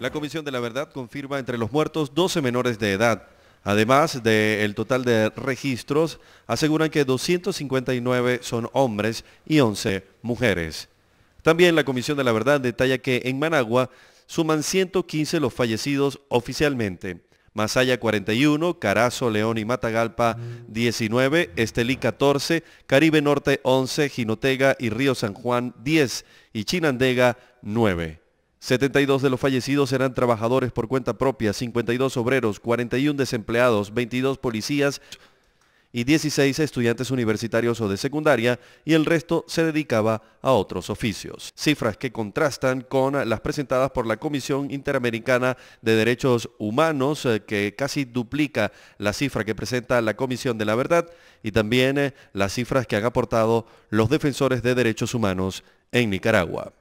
La Comisión de la Verdad confirma entre los muertos 12 menores de edad. Además del total de registros, aseguran que 259 son hombres y 11 mujeres. También la Comisión de la Verdad detalla que en Managua suman 115 los fallecidos oficialmente. Masaya 41, Carazo, León y Matagalpa 19, Estelí 14, Caribe Norte 11, Jinotega y Río San Juan 10 y Chinandega 9. 72 de los fallecidos eran trabajadores por cuenta propia, 52 obreros, 41 desempleados, 22 policías y 16 estudiantes universitarios o de secundaria y el resto se dedicaba a otros oficios. Cifras que contrastan con las presentadas por la Comisión Interamericana de Derechos Humanos, eh, que casi duplica la cifra que presenta la Comisión de la Verdad y también eh, las cifras que han aportado los defensores de derechos humanos en Nicaragua.